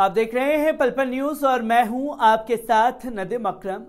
आप देख रहे हैं पलपल न्यूज और मैं हूं आपके साथ नदीम अक्रम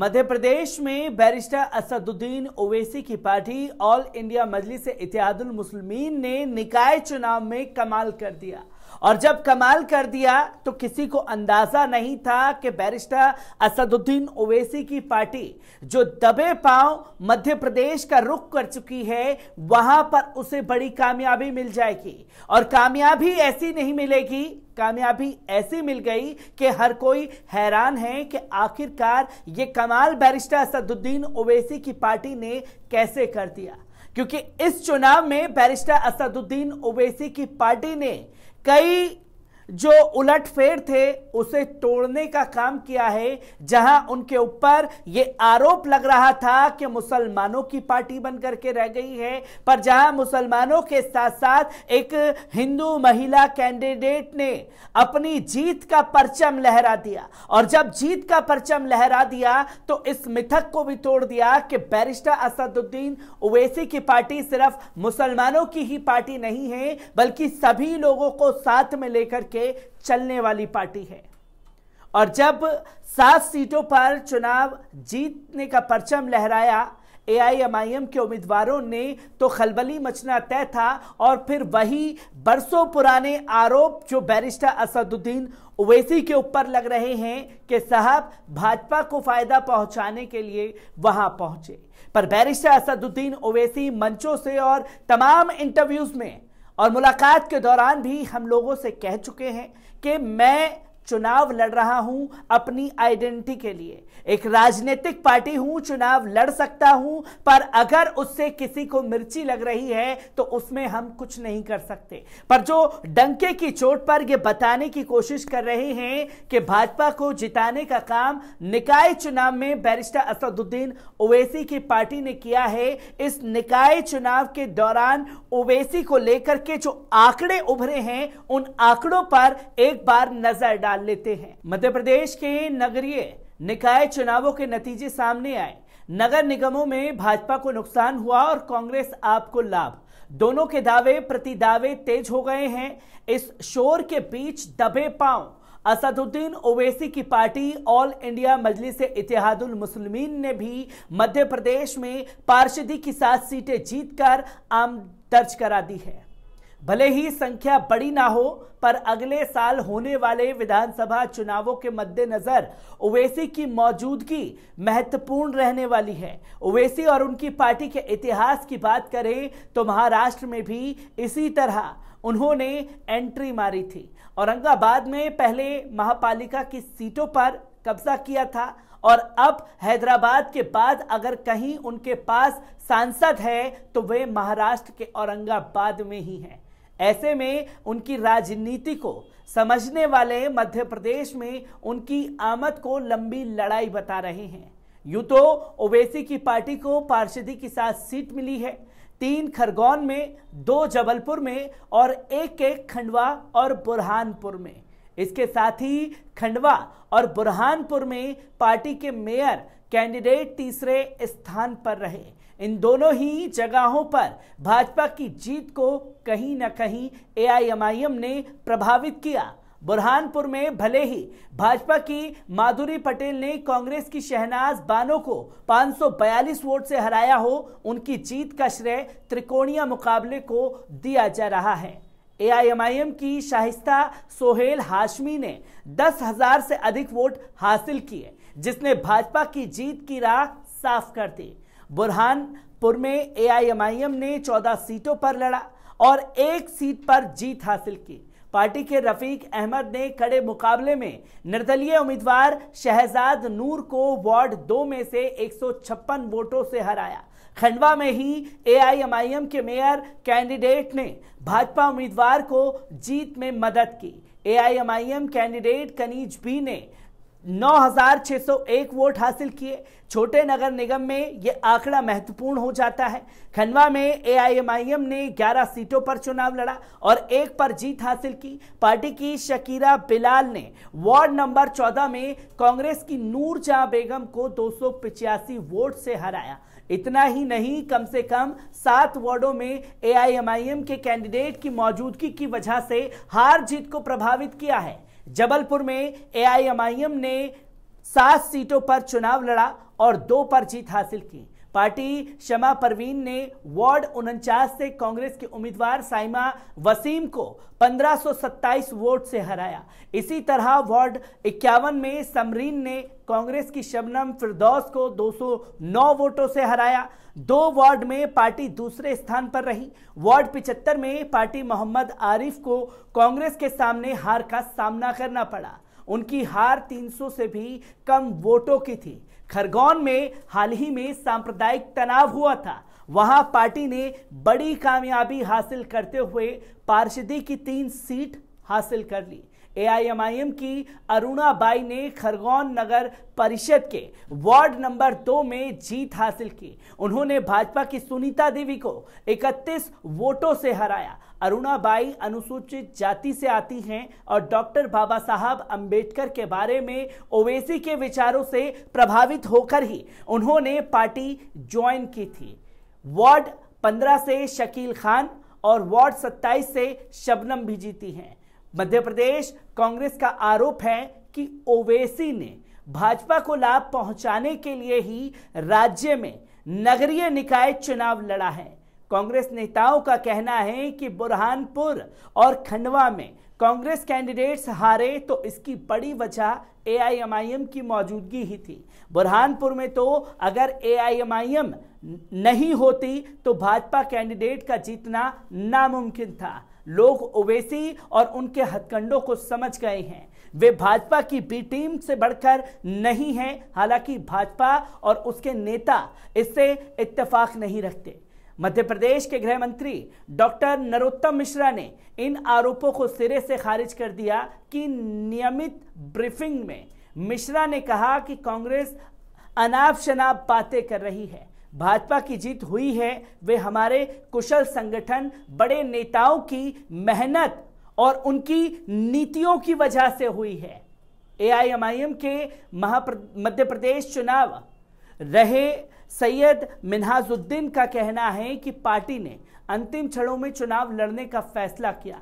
मध्य प्रदेश में बैरिस्टर असदुद्दीन ओवैसी की party All India Majlis Ittehadul Muslimeen ने निकाय चुनाव में कमाल कर दिया और जब कमाल कर दिया तो किसी को अंदाजा नहीं था कि बैरिस्टा असदुद्दीन ओवैसी की पार्टी जो दबे पांव मध्य प्रदेश का रुख कर चुकी है वहां पर उसे बड़ी कामयाबी मिल जाएगी और कामयाबी ऐसी नहीं मिलेगी कामयाबी ऐसी मिल गई कि हर कोई हैरान है कि आखिरकार ये कमाल बैरिस्टा असदुद्दीन ओवैसी की पार्टी ने कैसे कर दिया क्योंकि इस चुनाव में बैरिस्टा असदुद्दीन ओवैसी की पार्टी ने 给。जो उलटफेर थे उसे तोड़ने का काम किया है जहां उनके ऊपर ये आरोप लग रहा था कि मुसलमानों की पार्टी बनकर के रह गई है पर जहां मुसलमानों के साथ साथ एक हिंदू महिला कैंडिडेट ने अपनी जीत का परचम लहरा दिया और जब जीत का परचम लहरा दिया तो इस मिथक को भी तोड़ दिया कि बैरिस्टर असदुद्दीन ओवैसी की पार्टी सिर्फ मुसलमानों की ही पार्टी नहीं है बल्कि सभी लोगों को साथ में लेकर के चलने वाली पार्टी है और जब सात सीटों पर चुनाव जीतने का परचम लहराया एआईएमआईएम के उम्मीदवारों ने तो खलबली मचना तय था और फिर वही बरसों पुराने आरोप जो बैरिस्टर असदुद्दीन ओवैसी के ऊपर लग रहे हैं कि साहब भाजपा को फायदा पहुंचाने के लिए वहां पहुंचे पर बैरिस्टर असदुद्दीन ओवैसी मंचों से और तमाम इंटरव्यूज में और मुलाकात के दौरान भी हम लोगों से कह चुके हैं कि मैं चुनाव लड़ रहा हूं अपनी आइडेंटिटी के लिए एक राजनीतिक पार्टी हूं चुनाव लड़ सकता हूं पर अगर उससे किसी को मिर्ची लग रही है तो उसमें हम कुछ नहीं कर सकते पर जो डंके की चोट पर यह बताने की कोशिश कर रहे हैं कि भाजपा को जिताने का काम निकाय चुनाव में बैरिस्टर असदुद्दीन ओवैसी की पार्टी ने किया है इस निकाय चुनाव के दौरान ओवैसी को लेकर के जो आंकड़े उभरे हैं उन आंकड़ों पर एक बार नजर डाल निकाल लेते हैं मध्य प्रदेश के नगरीय निकाय चुनावों के नतीजे सामने आए नगर निगमों में भाजपा को नुकसान हुआ और कांग्रेस आपको लाभ दोनों के दावे प्रति दावे तेज हो गए हैं इस शोर के बीच दबे पांव असदुद्दीन ओवैसी की party All India Majlis Ittehadul Muslimeen ने भी मध्य प्रदेश में पार्षदी की सात सीटें जीतकर आम दर्ज करा दी है भले ही संख्या बड़ी ना हो पर अगले साल होने वाले विधानसभा चुनावों के मद्देनजर ओवैसी की मौजूदगी महत्वपूर्ण रहने वाली है ओवैसी और उनकी पार्टी के इतिहास की बात करें तो महाराष्ट्र में भी इसी तरह उन्होंने एंट्री मारी थी औरंगाबाद में पहले महापालिका की सीटों पर कब्जा किया था और अब हैदराबाद के बाद अगर कहीं उनके पास सांसद है तो वे महाराष्ट्र के औरंगाबाद में ही हैं ऐसे में उनकी राजनीति को समझने वाले मध्य प्रदेश में उनकी आमद को लंबी लड़ाई बता रहे हैं यूं तो ओवैसी की पार्टी को पार्षदी के साथ सीट मिली है तीन खरगोन में दो जबलपुर में और एक एक खंडवा और बुरहानपुर में इसके साथ ही खंडवा और बुरहानपुर में पार्टी के मेयर कैंडिडेट तीसरे स्थान पर रहे इन दोनों ही जगहों पर भाजपा की जीत को कहीं ना कहीं एआईएमआईएम ने प्रभावित किया बुरहानपुर में भले ही भाजपा की माधुरी पटेल ने कांग्रेस की शहनाज बानो को 542 वोट से हराया हो उनकी जीत का श्रेय त्रिकोणीय मुकाबले को दिया जा रहा है एआईएमआईएम की शाहिस्ता सोहेल हाशमी ने दस हजार से अधिक वोट हासिल किए जिसने भाजपा की जीत की राह साफ कर दी बुरहानपुर में एआईएमआईएम ने चौदह सीटों पर लड़ा और एक सीट पर जीत हासिल की पार्टी के रफीक अहमद ने कड़े मुकाबले में निर्दलीय उम्मीदवार शहजाद नूर को वार्ड दो में से एक वोटों से हराया खंडवा में ही एआईएमआईएम के मेयर कैंडिडेट ने भाजपा उम्मीदवार को जीत में मदद की एआईएमआईएम कैंडिडेट कनीज बी ने 9,601 वोट हासिल किए छोटे नगर निगम में ये आंकड़ा महत्वपूर्ण हो जाता है खंडवा में एआईएमआईएम ने 11 सीटों पर चुनाव लड़ा और एक पर जीत हासिल की पार्टी की शकीरा बिलाल ने वार्ड नंबर 14 में कांग्रेस की नूरजहां बेगम को दो वोट से हराया इतना ही नहीं कम से कम सात वार्डों में एआईएमआईएम के कैंडिडेट की मौजूदगी की वजह से हार जीत को प्रभावित किया है जबलपुर में एआईएमआईएम ने सात सीटों पर चुनाव लड़ा और दो पर जीत हासिल की पार्टी शमा परवीन ने वार्ड उनचास से कांग्रेस के उम्मीदवार साइमा वसीम को 1527 वोट से हराया इसी तरह वार्ड इक्यावन में समरीन ने कांग्रेस की शबनम फिरदौस को 209 वोटों से हराया दो वार्ड में पार्टी दूसरे स्थान पर रही वार्ड पिचहत्तर में पार्टी मोहम्मद आरिफ को कांग्रेस के सामने हार का सामना करना पड़ा उनकी हार 300 से भी कम वोटों की थी खरगोन में हाल ही में सांप्रदायिक तनाव हुआ था वहां पार्टी ने बड़ी कामयाबी हासिल करते हुए पार्षदी की तीन सीट हासिल कर ली एआईएमआईएम की अरुणा बाई ने खरगोन नगर परिषद के वार्ड नंबर दो में जीत हासिल की उन्होंने भाजपा की सुनीता देवी को 31 वोटों से हराया अरुणा बाई अनुसूचित जाति से आती हैं और डॉक्टर बाबा साहब अंबेडकर के बारे में ओवैसी के विचारों से प्रभावित होकर ही उन्होंने पार्टी ज्वाइन की थी वार्ड 15 से शकील खान और वार्ड 27 से शबनम भी जीती हैं मध्य प्रदेश कांग्रेस का आरोप है कि ओवैसी ने भाजपा को लाभ पहुंचाने के लिए ही राज्य में नगरीय निकाय चुनाव लड़ा है कांग्रेस नेताओं का कहना है कि बुरहानपुर और खंडवा में कांग्रेस कैंडिडेट्स हारे तो इसकी बड़ी वजह एआईएमआईएम की मौजूदगी ही थी बुरहानपुर में तो अगर एआईएमआईएम नहीं होती तो भाजपा कैंडिडेट का जीतना नामुमकिन था लोग ओवैसी और उनके हथकंडों को समझ गए हैं वे भाजपा की बी टीम से बढ़कर नहीं हैं हालांकि भाजपा और उसके नेता इससे इत्तेफाक नहीं रखते मध्य प्रदेश के गृह मंत्री डॉक्टर नरोत्तम मिश्रा ने इन आरोपों को सिरे से खारिज कर दिया कि नियमित ब्रीफिंग में मिश्रा ने कहा कि कांग्रेस अनाप शनाप बातें कर रही है भाजपा की जीत हुई है वे हमारे कुशल संगठन बड़े नेताओं की मेहनत और उनकी नीतियों की वजह से हुई है एआईएमआईएम के मध्य प्रदेश चुनाव रहे सैयद मिनहाजुद्दीन का कहना है कि पार्टी ने अंतिम क्षणों में चुनाव लड़ने का फैसला किया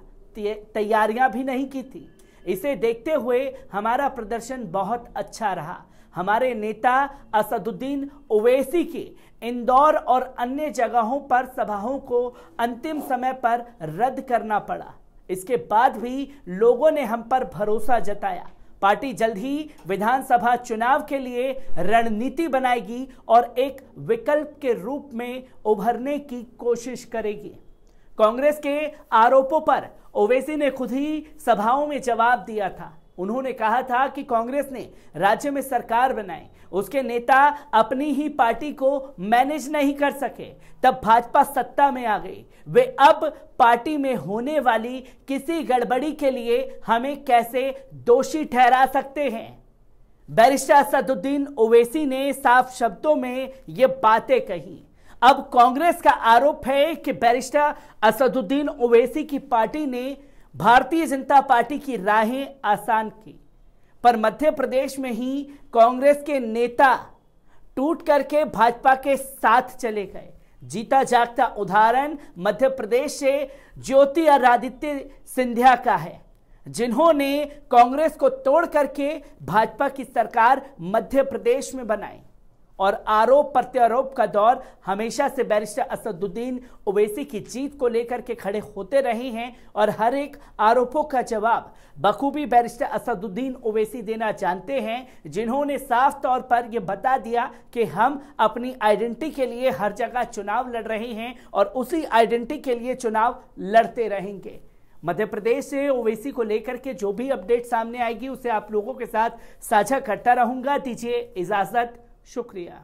तैयारियां भी नहीं की थी इसे देखते हुए हमारा प्रदर्शन बहुत अच्छा रहा हमारे नेता असदुद्दीन ओवैसी के इंदौर और अन्य जगहों पर सभाओं को अंतिम समय पर रद्द करना पड़ा इसके बाद भी लोगों ने हम पर भरोसा जताया पार्टी जल्द ही विधानसभा चुनाव के लिए रणनीति बनाएगी और एक विकल्प के रूप में उभरने की कोशिश करेगी कांग्रेस के आरोपों पर ओवैसी ने खुद ही सभाओं में जवाब दिया था उन्होंने कहा था कि कांग्रेस ने राज्य में सरकार बनाई उसके नेता अपनी ही पार्टी को मैनेज नहीं कर सके तब भाजपा सत्ता में आ गई वे अब पार्टी में होने वाली किसी गड़बड़ी के लिए हमें कैसे दोषी ठहरा सकते हैं बैरिस्टर असदुद्दीन ओवैसी ने साफ शब्दों में ये बातें कही अब कांग्रेस का आरोप है कि बैरिस्टर असदुद्दीन ओवैसी की पार्टी ने भारतीय जनता पार्टी की राहें आसान की पर मध्य प्रदेश में ही कांग्रेस के नेता टूट करके भाजपा के साथ चले गए जीता जागता उदाहरण मध्य प्रदेश से ज्योति आदित्य सिंधिया का है जिन्होंने कांग्रेस को तोड़ करके भाजपा की सरकार मध्य प्रदेश में बनाई और आरोप प्रत्यारोप का दौर हमेशा से बैरिस्टर असदुद्दीन ओवैसी की जीत को लेकर के खड़े होते रहे हैं और हर एक आरोपों का जवाब बखूबी बैरिस्टर असदुद्दीन ओवैसी देना जानते हैं जिन्होंने साफ तौर पर यह बता दिया कि हम अपनी आइडेंटिटी के लिए हर जगह चुनाव लड़ रहे हैं और उसी आइडेंटिटी के लिए चुनाव लड़ते रहेंगे मध्य प्रदेश से ओवैसी को लेकर के जो भी अपडेट सामने आएगी उसे आप लोगों के साथ साझा करता रहूंगा दीजिए इजाजत शुक्रिया